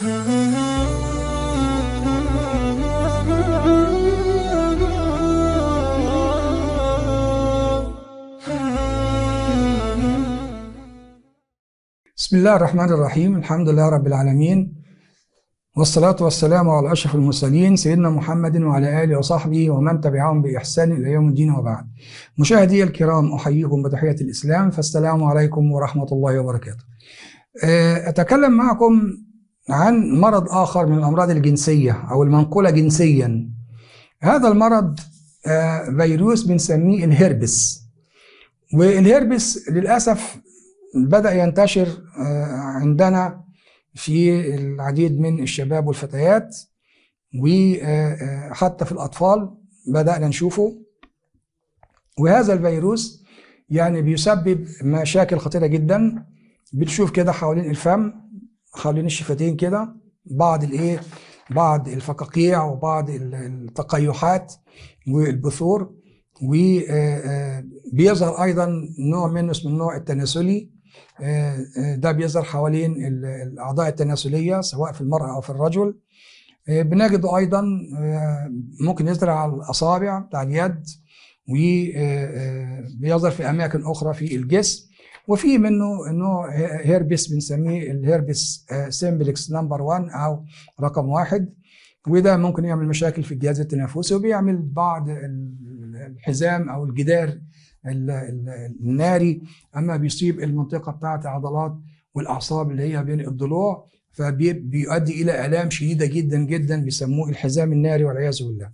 بسم الله الرحمن الرحيم الحمد لله رب العالمين والصلاة والسلام على أشرف المرسلين سيدنا محمد وعلى آله وصحبه ومن تبعهم بإحسان إلى يوم الدين وبعد مشاهدي الكرام أحييكم بتحية الإسلام فالسلام عليكم ورحمة الله وبركاته أه، أتكلم معكم عن مرض آخر من الأمراض الجنسية أو المنقولة جنسيا هذا المرض آه، فيروس بنسميه الهربس والهربس للأسف بدأ ينتشر آه، عندنا في العديد من الشباب والفتيات وحتى آه، في الأطفال بدأنا نشوفه وهذا الفيروس يعني بيسبب مشاكل خطيرة جدا بتشوف كده حوالين الفم حوالين الشفتين كده بعض الايه بعض الفقاقيع وبعض التقيحات والبثور وبيظهر آه، آه، ايضا نوع منه اسمه النوع التناسلي آه، ده بيظهر حوالين الاعضاء التناسليه سواء في المراه او في الرجل بنجده ايضا ممكن يظهر على الاصابع بتاع اليد وبيظهر في اماكن اخرى في الجسم وفي منه نوع هيربس بنسميه الهيربس آه، سيمبلكس نمبر 1 او رقم واحد وده ممكن يعمل مشاكل في الجهاز التنفسي وبيعمل بعض الحزام او الجدار الناري اما بيصيب المنطقه بتاعت العضلات والاعصاب اللي هي بين الضلوع فبيؤدي الى الام شديده جدا جدا بيسموه الحزام الناري والعياذ بالله.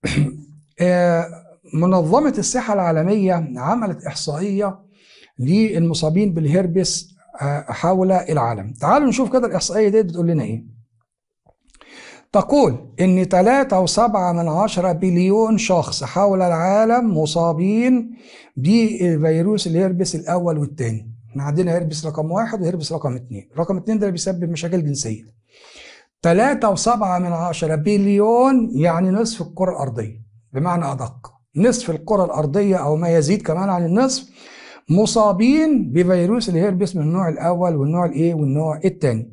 آه، منظمه الصحه العالميه عملت احصائيه للمصابين بالهربس آه، حول العالم تعالوا نشوف كده الإحصائية دي بتقول لنا إيه تقول إن 3.7 من عشرة بليون شخص حول العالم مصابين بفيروس الهربس الأول والثاني احنا عندنا هربس رقم واحد وهربس رقم اثنين رقم اثنين ده بيسبب مشاكل جنسية 3.7 من عشرة بليون يعني نصف الكرة الأرضية بمعنى أدق نصف الكرة الأرضية أو ما يزيد كمان عن النصف مصابين بفيروس الهيربس من النوع الاول والنوع الايه والنوع الثاني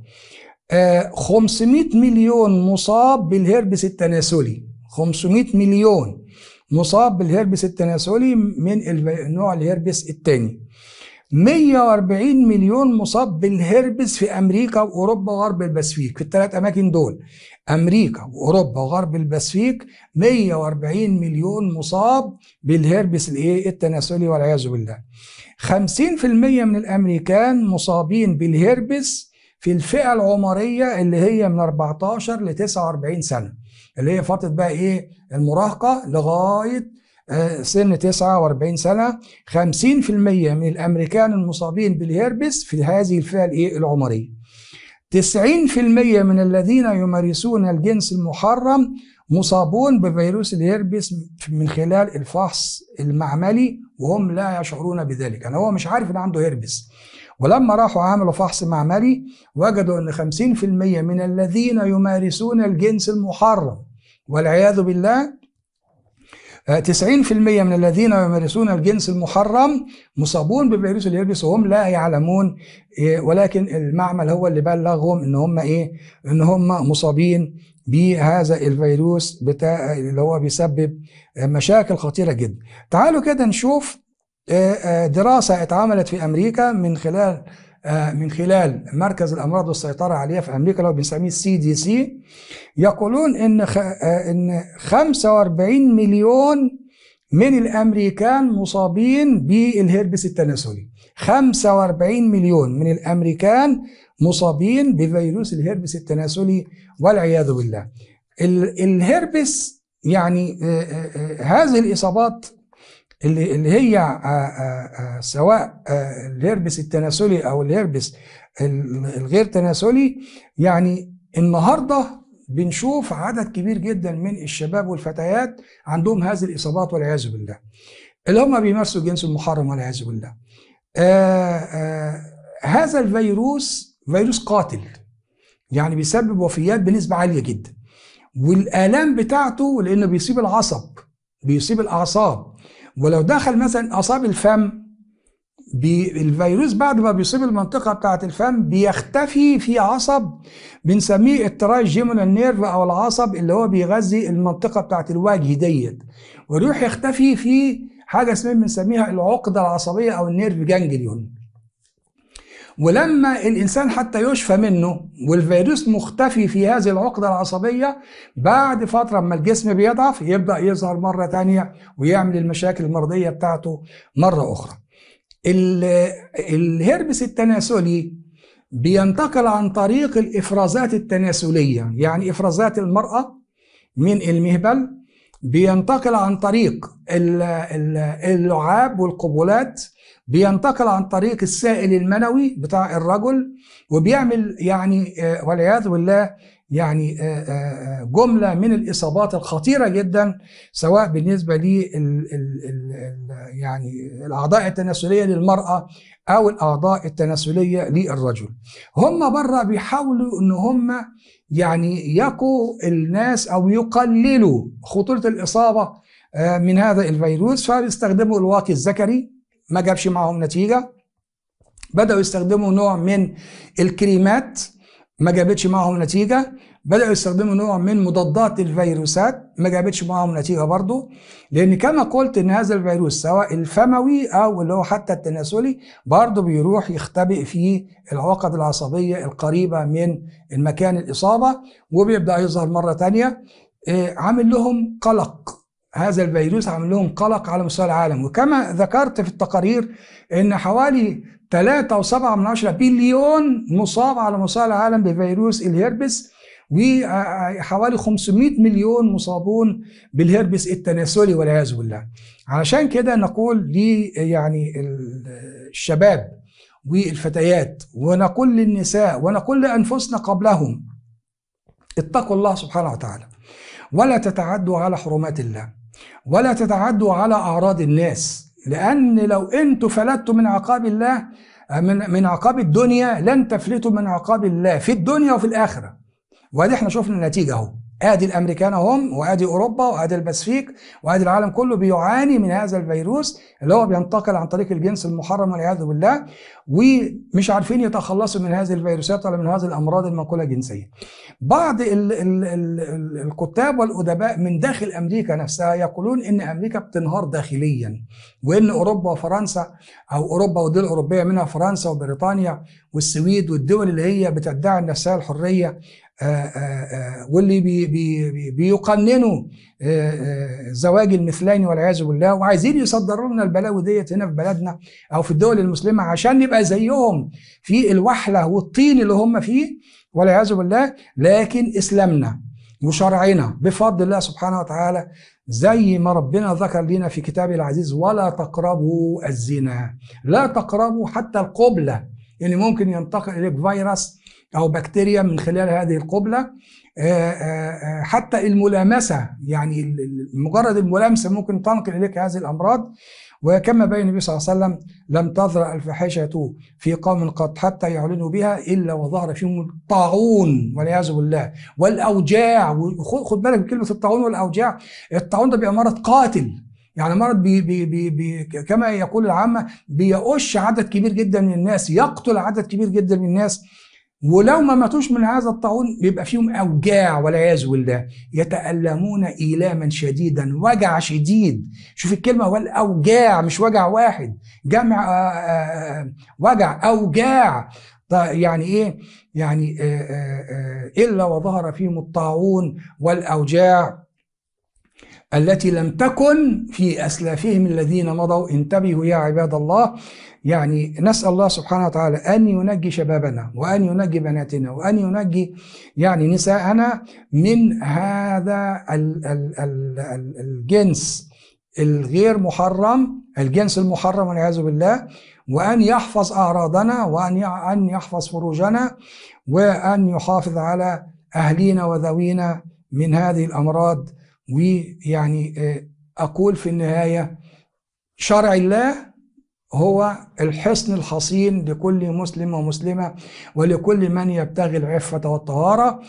آه 500 مليون مصاب بالهيربس التناسلي 500 مليون مصاب بالهيربس التناسلي من النوع الهيربس الثاني 140 مليون مصاب بالهربس في امريكا واوروبا وغرب البسفيك في الثلاث اماكن دول امريكا واوروبا وغرب البسفيك 140 مليون مصاب بالهربس الايه التناسلي والعياذ بالله 50% من الامريكان مصابين بالهربس في الفئه العمريه اللي هي من 14 ل 49 سنه اللي هي فتره بقى ايه المراهقه لغايه آه، سن 49 سنة 50% من الأمريكان المصابين بالهربس في هذه الفئة العمرية 90% من الذين يمارسون الجنس المحرم مصابون بفيروس الهربس من خلال الفحص المعملي وهم لا يشعرون بذلك يعني هو مش عارف ان عنده هربس ولما راحوا عملوا فحص معملي وجدوا ان 50% من الذين يمارسون الجنس المحرم والعياذ بالله 90% آه، من الذين يمارسون الجنس المحرم مصابون بفيروس الهربس وهم لا يعلمون إيه، ولكن المعمل هو اللي بلغهم ان هم ايه ان هم مصابين بهذا الفيروس بتاع اللي هو بيسبب مشاكل خطيره جدا تعالوا كده نشوف آه، آه، دراسه اتعملت في امريكا من خلال آه، من خلال مركز الامراض والسيطره عليها في امريكا اللي هو بنسميه السي دي سي يقولون ان آه، ان 45 مليون من الامريكان مصابين بالهربس التناسلي 45 مليون من الامريكان مصابين بفيروس الهربس التناسلي والعياذ بالله الهربس يعني آه، هذه الاصابات اللي اللي هي آآ آه، آآ آه، آه، سواء آآ الهربس التناسلي او الهربس الغير تناسلي يعني النهارده بنشوف عدد كبير جدا من الشباب والفتيات عندهم هذه الاصابات والعياذ بالله اللي هم بيمارسوا الجنس المحرم والعياذ بالله هذا الفيروس فيروس قاتل يعني بيسبب وفيات بنسبه عاليه جدا والالام بتاعته لانه بيصيب العصب بيصيب الاعصاب ولو دخل مثلا اصاب الفم بي الفيروس بعد ما بيصيب المنطقه بتاعه الفم بيختفي في عصب بنسميه التراجيمونال نيرف او العصب اللي هو بيغذي المنطقه بتاعه الوجه ديت ويروح يختفي في حاجه اسمها بنسميها العقده العصبيه او النيرف جانجليون ولما الإنسان حتى يشفى منه والفيروس مختفي في هذه العقدة العصبية بعد فترة ما الجسم بيضعف يبدأ يظهر مرة ثانيه ويعمل المشاكل المرضية بتاعته مرة أخرى الهربس التناسلي بينتقل عن طريق الإفرازات التناسلية يعني إفرازات المرأة من المهبل بينتقل عن طريق اللعاب والقبلات بينتقل عن طريق السائل المنوي بتاع الرجل وبيعمل يعني آه، والعياذ بالله يعني آه، آه، جملة من الإصابات الخطيرة جدا سواء بالنسبة لي يعني الأعضاء التناسلية للمرأة أو الأعضاء التناسلية للرجل هم بره بيحاولوا أن هم يعني يقوا الناس أو يقللوا خطورة الإصابة من هذا الفيروس فبيستخدموا الواقي الذكري ما جابش معاهم نتيجه بداوا يستخدموا نوع من الكريمات ما جابتش معاهم نتيجه بداوا يستخدموا نوع من مضادات الفيروسات ما جابتش معاهم نتيجه برضه لان كما قلت ان هذا الفيروس سواء الفموي او اللي هو حتى التناسلي برضه بيروح يختبئ في العقد العصبيه القريبه من المكان الاصابه وبيبدا يظهر مره ثانيه إيه، عامل لهم قلق هذا الفيروس عامل لهم قلق على مستوى العالم وكما ذكرت في التقارير ان حوالي 3.7 بليون مصاب على مستوى العالم بفيروس الهربس وحوالي 500 مليون مصابون بالهربس التناسلي والعياذ بالله علشان كده نقول لي يعني الشباب والفتيات ونقول للنساء ونقول لانفسنا قبلهم اتقوا الله سبحانه وتعالى ولا تتعدوا على حرمات الله ولا تتعدوا على أعراض الناس لأن لو أنتوا فلتوا من عقاب الله من من عقاب الدنيا لن تفلتوا من عقاب الله في الدنيا وفي الآخرة وادي احنا شفنا النتيجة أهو ادي الامريكان هم وادي اوروبا وادي الباسفيك وادي العالم كله بيعاني من هذا الفيروس اللي هو بينتقل عن طريق الجنس المحرم والعياذ بالله ومش عارفين يتخلصوا من هذه الفيروسات ولا من هذه الامراض المنقوله جنسيا. بعض الـ الـ الـ الـ الكتاب والادباء من داخل امريكا نفسها يقولون ان امريكا بتنهار داخليا وان اوروبا وفرنسا او اوروبا والدول الاوروبيه منها فرنسا وبريطانيا والسويد والدول اللي هي بتدعي نفسها الحريه آه، آه، آه، واللي بي بي بيقننوا زواج المثلين والعياذ بالله وعايزين يصدروا لنا البلاوي ديت هنا في بلدنا او في الدول المسلمه عشان نبقى زيهم في الوحله والطين اللي هم فيه والعياذ بالله لكن اسلامنا وشرعنا بفضل الله سبحانه وتعالى زي ما ربنا ذكر لنا في كتابه العزيز ولا تقربوا الزنا لا تقربوا حتى القبله يعني ممكن ينتقل اليك فيروس أو بكتيريا من خلال هذه القبلة آه، آه، آه، حتى الملامسة يعني مجرد الملامسة ممكن تنقل إليك هذه الأمراض وكما بين النبي صلى الله عليه وسلم لم تظهر الفاحشة في قوم قط حتى يعلنوا بها إلا وظهر فيهم الطاعون والعياذ بالله والأوجاع خد بالك بكلمة الطاعون والأوجاع الطاعون ده بيبقى مرض قاتل يعني مرض بي بي بي كما يقول العامة بيؤش عدد كبير جدا من الناس يقتل عدد كبير جدا من الناس ولو ما ماتوش من هذا الطاعون بيبقى فيهم اوجاع والعياذ بالله يتالمون ايلاما شديدا وجع شديد شوف الكلمه والاوجاع مش وجع واحد جمع آه، آه، آه، وجع اوجاع طيب، يعني ايه يعني الا وظهر فيهم الطاعون والاوجاع التي لم تكن في أسلافهم الذين مضوا انتبهوا يا عباد الله يعني نسأل الله سبحانه وتعالى أن ينجي شبابنا وأن ينجي بناتنا وأن ينجي يعني نساءنا من هذا الجنس الغير محرم الجنس المحرم والعياذ بالله وأن يحفظ أعراضنا وأن يحفظ فروجنا وأن يحافظ على أهلينا وذوينا من هذه الأمراض ويعني آه، أقول في النهاية شرع الله هو الحصن الحصين لكل مسلم ومسلمة ولكل من يبتغي العفة والطهارة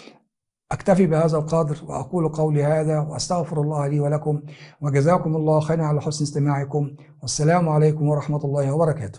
أكتفي بهذا القدر وأقول قولي هذا وأستغفر الله لي ولكم وجزاكم الله خيرا على حسن استماعكم والسلام عليكم ورحمة الله وبركاته